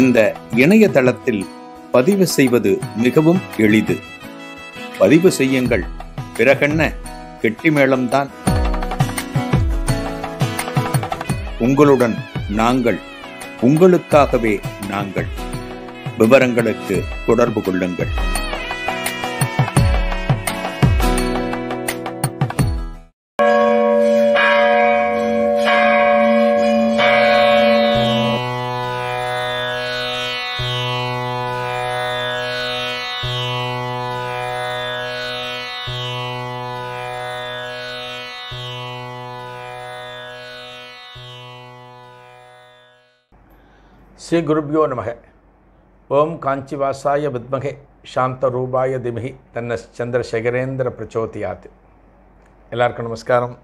இந்த இணையதளத்தில் பதிவு செய்வது மிகவும் எளிது பதிவு செய்யுங்கள் பிறகென்ன கெட்டிமேளம்தான் உங்களுடன் நாங்கள் உங்களுக்காகவே நாங்கள் விவரங்களுக்கு தொடர்பு கொள்ளுங்கள் ஸ்ரீ குருப்யோ நமக ஓம் காஞ்சிவாசாய வித்மகே சாந்த ரூபாய திமிகி தன்ன சந்திரசேகரேந்திர பிரச்சோதியாத் எல்லாருக்கும் நமஸ்காரம்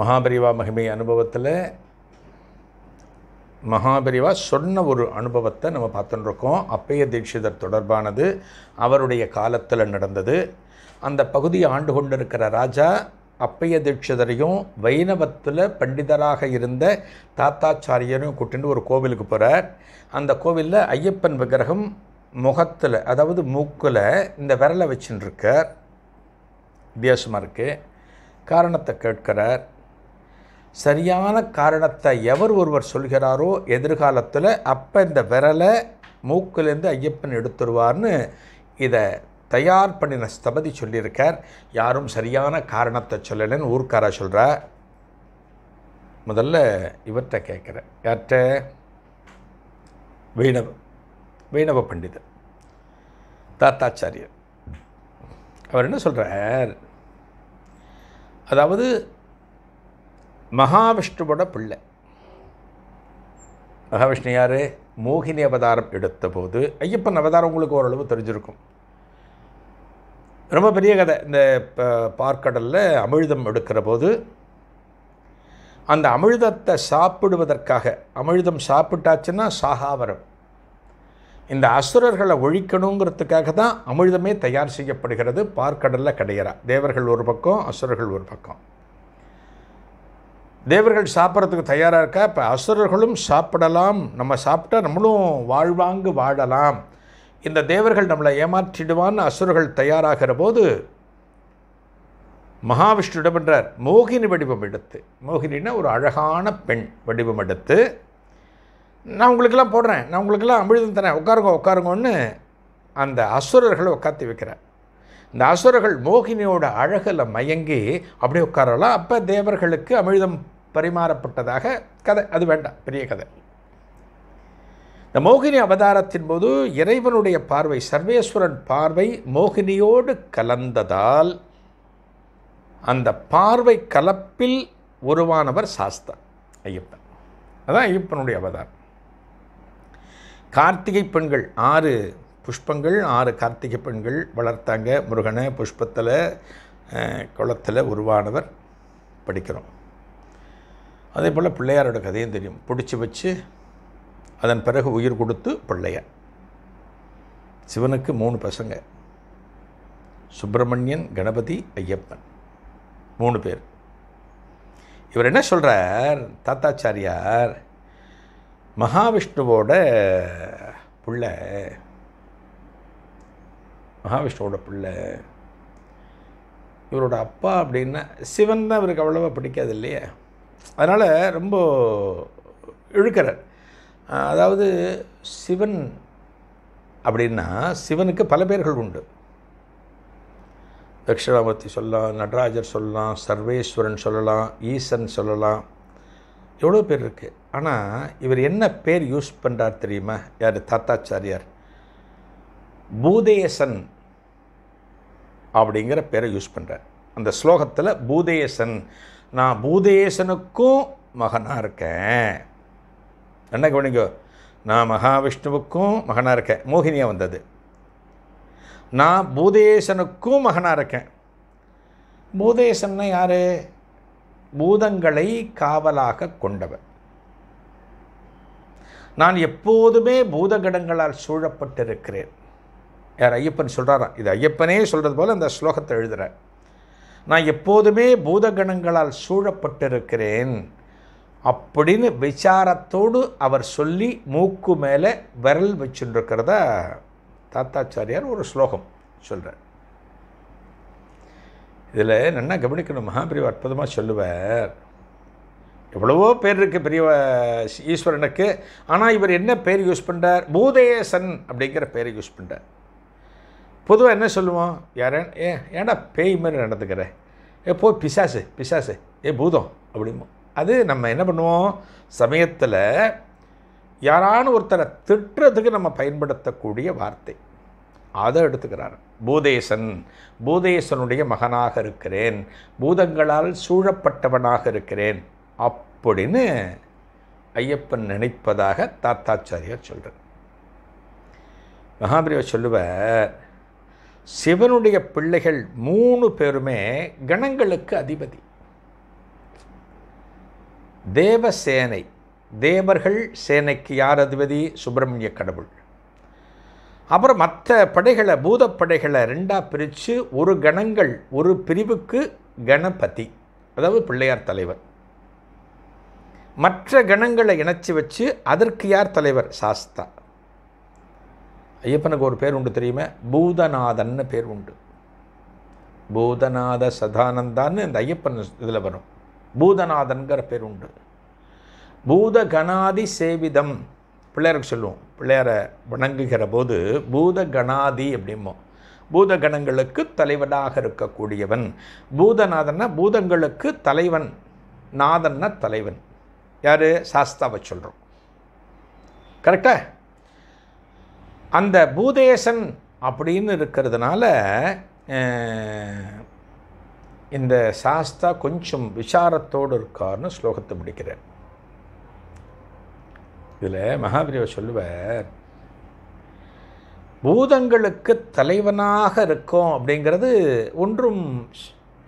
மகாபரிவா மகிமை அனுபவத்தில் மகாபரிவா சொன்ன ஒரு அனுபவத்தை நம்ம பார்த்துட்டுருக்கோம் அப்பைய தீட்சிதர் தொடர்பானது அவருடைய காலத்தில் நடந்தது அந்த பகுதியை ஆண்டு கொண்டிருக்கிற ராஜா அப்பைய தீட்சிதரையும் வைணவத்தில் பண்டிதராக இருந்த தாத்தாச்சாரியரையும் கூட்டிட்டு ஒரு கோவிலுக்கு போகிறார் அந்த கோவிலில் ஐயப்பன் விக்கிரகம் முகத்தில் அதாவது மூக்கில் இந்த விரலை வச்சுன்னு வித்தியாசமாக இருக்குது காரணத்தை கேட்கிறார் சரியான காரணத்தை எவர் ஒருவர் சொல்கிறாரோ எதிர்காலத்தில் அப்போ இந்த விரலை மூக்கிலேருந்து ஐயப்பன் எடுத்துருவார்னு இதை தயார் பண்ணின ஸ்தபதி சொல்லியிருக்கார் யாரும் சரியான காரணத்தை சொல்லலைன்னு ஊர்க்காரா சொல்கிறார் முதல்ல இவர்கிட்ட கேட்குறேன் யார்கிட்ட வைணவ வைணவ பண்டிதர் தாத்தாச்சாரியர் அவர் என்ன சொல்கிறார் அதாவது மகாவிஷ்ணுவோட பிள்ளை மகாவிஷ்ணு யார் மோகினி அவதாரம் எடுத்த போது ஐயப்பன் அவதாரம் உங்களுக்கு ஓரளவு தெரிஞ்சிருக்கும் ரொம்ப பெரிய கதை இந்த பார்க்கடலில் அமிழ்தம் எடுக்கிற போது அந்த அமிழ்தத்தை சாப்பிடுவதற்காக அமிழ்தம் சாப்பிட்டாச்சுன்னா சாகாவரம் இந்த அசுரர்களை ஒழிக்கணுங்கிறதுக்காக தான் அமிழ்தமே தயார் செய்யப்படுகிறது பார்க்கடலில் கிடையறா தேவர்கள் ஒரு பக்கம் அசுரர்கள் ஒரு பக்கம் தேவர்கள் சாப்பிட்றதுக்கு தயாராக இருக்கா இப்போ அசுரர்களும் சாப்பிடலாம் நம்ம சாப்பிட்டா நம்மளும் வாழ்வாங்கு வாழலாம் இந்த தேவர்கள் நம்மளை ஏமாற்றிடுவான்னு அசுரர்கள் தயாராகிற போது மகாவிஷ்ணு என்றார் மோகினி வடிவம் எடுத்து மோகினின்னா ஒரு அழகான பெண் வடிவம் எடுத்து நான் உங்களுக்கெல்லாம் போடுறேன் நான் உங்களுக்கெல்லாம் அமிழ்தம் தரேன் உட்காருங்க உட்காருங்கன்னு அந்த அசுரர்களை உட்காத்தி வைக்கிறேன் இந்த அசுரர்கள் மோகினியோட அழகில் மயங்கி அப்படியே உட்காரலாம் அப்போ தேவர்களுக்கு அமிழ்தம் பரிமாறப்பட்டதாக கதை அது வேண்டாம் பெரிய கதை இந்த மோகினி அவதாரத்தின் போது இறைவனுடைய பார்வை சர்வேஸ்வரன் பார்வை மோகினியோடு கலந்ததால் அந்த பார்வை கலப்பில் உருவானவர் சாஸ்தா ஐயப்பன் அதான் ஐயப்பனுடைய அவதாரம் கார்த்திகை பெண்கள் ஆறு புஷ்பங்கள் ஆறு கார்த்திகை பெண்கள் வளர்த்தாங்க முருகனை புஷ்பத்தில் குளத்தில் உருவானவர் படிக்கிறோம் அதே போல் பிள்ளையாரோட கதையும் தெரியும் பிடிச்சி வச்சு அதன் பிறகு உயிர் கொடுத்து பிள்ளையார் சிவனுக்கு மூணு பசங்க சுப்பிரமணியன் கணபதி ஐயப்பன் மூணு பேர் இவர் என்ன சொல்கிறார் தாத்தாச்சாரியார் மகாவிஷ்ணுவோட புள்ள மகாவிஷ்ணுவோட புள்ள இவரோட அப்பா அப்படின்னா சிவன் தான் இவருக்கு அவ்வளோவா பிடிக்காது இல்லையா அதனால் ரொம்ப இழுக்கிறார் அதாவது சிவன் அப்படின்னா சிவனுக்கு பல பேர்கள் உண்டு தட்சிணாமூர்த்தி சொல்லலாம் நடராஜர் சொல்லலாம் சர்வேஸ்வரன் சொல்லலாம் ஈசன் சொல்லலாம் எவ்வளோ பேர் இருக்குது ஆனால் இவர் என்ன பேர் யூஸ் பண்ணுறார் தெரியுமா யார் தாத்தாச்சாரியார் பூதேசன் அப்படிங்கிற பேரை யூஸ் பண்ணுறார் அந்த ஸ்லோகத்தில் பூதேசன் நான் பூதேசனுக்கும் மகனாக இருக்கேன் என்ன கவனிங்கோ நான் மகாவிஷ்ணுவுக்கும் மகனாக இருக்கேன் மோகினியாக வந்தது நான் பூதேசனுக்கும் மகனாக இருக்கேன் பூதேசன்னா யார் பூதங்களை காவலாக கொண்டவன் நான் எப்போதுமே பூதகடங்களால் சூழப்பட்டிருக்கிறேன் யார் ஐயப்பன் சொல்கிறாராம் இது ஐயப்பனே சொல்கிறது போல் அந்த ஸ்லோகத்தை எழுதுகிறார் நான் எப்போதுமே பூதகணங்களால் சூழப்பட்டிருக்கிறேன் அப்படின்னு விசாரத்தோடு அவர் சொல்லி மூக்கு மேலே விரல் வச்சுருக்கிறதா தாத்தாச்சாரியார் ஒரு ஸ்லோகம் சொல்கிறார் இதில் நல்லா கவனிக்கணும் மகாபிரிவு அற்புதமாக சொல்லுவார் எவ்வளவோ பேர் இருக்குது பெரிய ஈஸ்வரனுக்கு ஆனால் இவர் என்ன பேர் யூஸ் பண்ணுறார் பூதேசன் அப்படிங்கிற பேர் யூஸ் பண்ணுறார் பொதுவாக என்ன சொல்லுவோம் யாரே ஏ ஏன்டா பேய் மாதிரி நடந்துக்கிறேன் ஏ போ பிசாசு பிசாசு ஏ பூதம் அப்படிமோ அது நம்ம என்ன பண்ணுவோம் சமயத்தில் யாரான ஒருத்தரை திட்டுறதுக்கு நம்ம பயன்படுத்தக்கூடிய வார்த்தை அதை எடுத்துக்கிறார் பூதேசன் பூதேசனுடைய மகனாக இருக்கிறேன் பூதங்களால் சூழப்பட்டவனாக இருக்கிறேன் அப்படின்னு ஐயப்பன் நினைப்பதாக தாத்தாச்சாரியார் சொல்கிறார் மகாபிரிவர் சொல்லுவார் சிவனுடைய பிள்ளைகள் மூணு பேருமே கணங்களுக்கு அதிபதி தேவசேனை தேவர்கள் சேனைக்கு யார் அதிபதி சுப்பிரமணிய கடவுள் அப்புறம் மற்ற படைகளை பூதப்படைகளை ரெண்டாக பிரித்து ஒரு கணங்கள் ஒரு பிரிவுக்கு கணபதி அதாவது பிள்ளையார் தலைவர் மற்ற கணங்களை இணைச்சி வச்சு அதற்கு யார் தலைவர் சாஸ்தா ஐயப்பனுக்கு ஒரு பேர் உண்டு தெரியுமே பூதநாதன்னு பேர் உண்டு பூதநாத சதானந்தான்னு இந்த ஐயப்பன் இதில் வரும் பூதநாதன்கிற பேர் உண்டு பூத கணாதி சேவிதம் பிள்ளையருக்கு சொல்லுவோம் பிள்ளையாரை வணங்குகிற போது பூத கணாதி பூதகணங்களுக்கு தலைவனாக இருக்கக்கூடியவன் பூதநாதன்னா பூதங்களுக்கு தலைவன் நாதன்னா தலைவன் யார் சாஸ்தாவை சொல்கிறோம் கரெக்டா அந்த பூதேசன் அப்படின்னு இருக்கிறதுனால இந்த சாஸ்தா கொஞ்சம் விசாரத்தோடு இருக்கார்னு ஸ்லோகத்தை முடிக்கிறார் இதில் மகாபிரிவர் சொல்லுவார் பூதங்களுக்கு தலைவனாக இருக்கும் அப்படிங்கிறது ஒன்றும்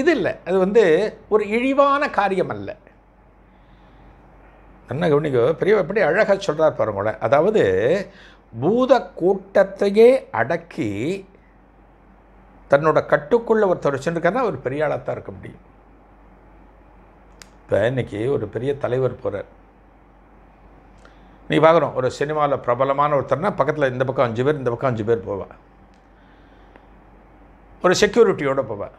இது இல்லை அது வந்து ஒரு இழிவான காரியம் அல்ல என்ன கவனிக்கோ பெரிய எப்படி அழகாக சொல்கிறார் பாருங்களேன் அதாவது பூத கூட்டத்தையே அடக்கி தன்னோட கட்டுக்குள்ளே ஒருத்தர் வச்சுருக்காருன்னா அவர் பெரிய ஆளாக தான் இருக்க முடியும் இப்போ இன்றைக்கி ஒரு பெரிய தலைவர் போகிறார் நீ பார்க்குறோம் ஒரு சினிமாவில் பிரபலமான ஒருத்தர்னா பக்கத்தில் இந்த பக்கம் அஞ்சு பேர் இந்த பக்கம் அஞ்சு பேர் போவாள் ஒரு செக்யூரிட்டியோடு போவாள்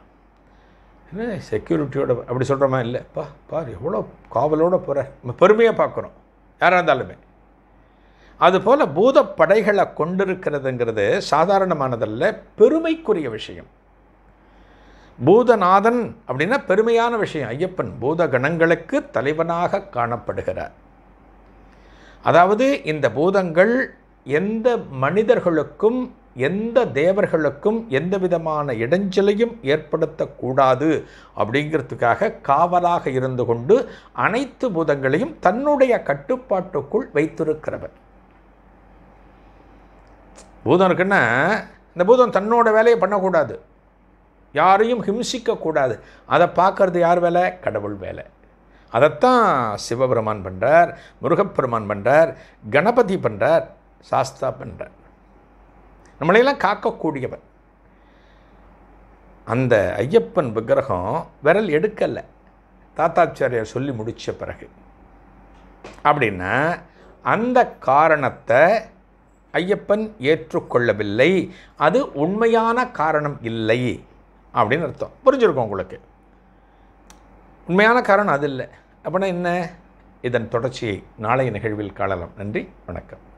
என்ன செக்யூரிட்டியோட அப்படி சொல்கிறோமா இல்லைப்பா பார் எவ்வளோ காவலோடு போகிற நம்ம பெருமையாக பார்க்குறோம் யாராக இருந்தாலுமே அதுபோல் பூத படைகளை கொண்டிருக்கிறதுங்கிறது சாதாரணமானதல்ல பெருமைக்குரிய விஷயம் பூதநாதன் அப்படின்னா பெருமையான விஷயம் ஐயப்பன் பூத கணங்களுக்கு தலைவனாக காணப்படுகிறார் அதாவது இந்த பூதங்கள் எந்த மனிதர்களுக்கும் எந்த தேவர்களுக்கும் எந்த விதமான இடைஞ்சலையும் ஏற்படுத்தக்கூடாது அப்படிங்கிறதுக்காக காவலாக இருந்து கொண்டு அனைத்து பூதங்களையும் தன்னுடைய கட்டுப்பாட்டுக்குள் வைத்திருக்கிறவர் பூதம் இருக்குன்னா இந்த பூதம் தன்னோட வேலையை பண்ணக்கூடாது யாரையும் ஹிம்சிக்கக்கூடாது அதை பார்க்கறது யார் வேலை கடவுள் வேலை அதைத்தான் சிவபெருமான் பண்ணுறார் முருகப்பெருமான் பண்ணுறார் கணபதி பண்ணுறார் சாஸ்தா பண்ணுறார் நம்மளையெல்லாம் காக்கக்கூடியவர் அந்த ஐயப்பன் விக்கிரகம் விரல் எடுக்கலை தாத்தாச்சாரியார் சொல்லி முடித்த பிறகு அப்படின்னா அந்த காரணத்தை ஐயப்பன் ஏற்றுக்கொள்ளவில்லை அது உண்மையான காரணம் இல்லை அப்படின்னு அர்த்தம் புரிஞ்சிருக்கும் உங்களுக்கு உண்மையான காரணம் அது இல்லை அப்படின்னா என்ன இதன் தொடர்ச்சியை நாளைய நிகழ்வில் காணலாம் நன்றி வணக்கம்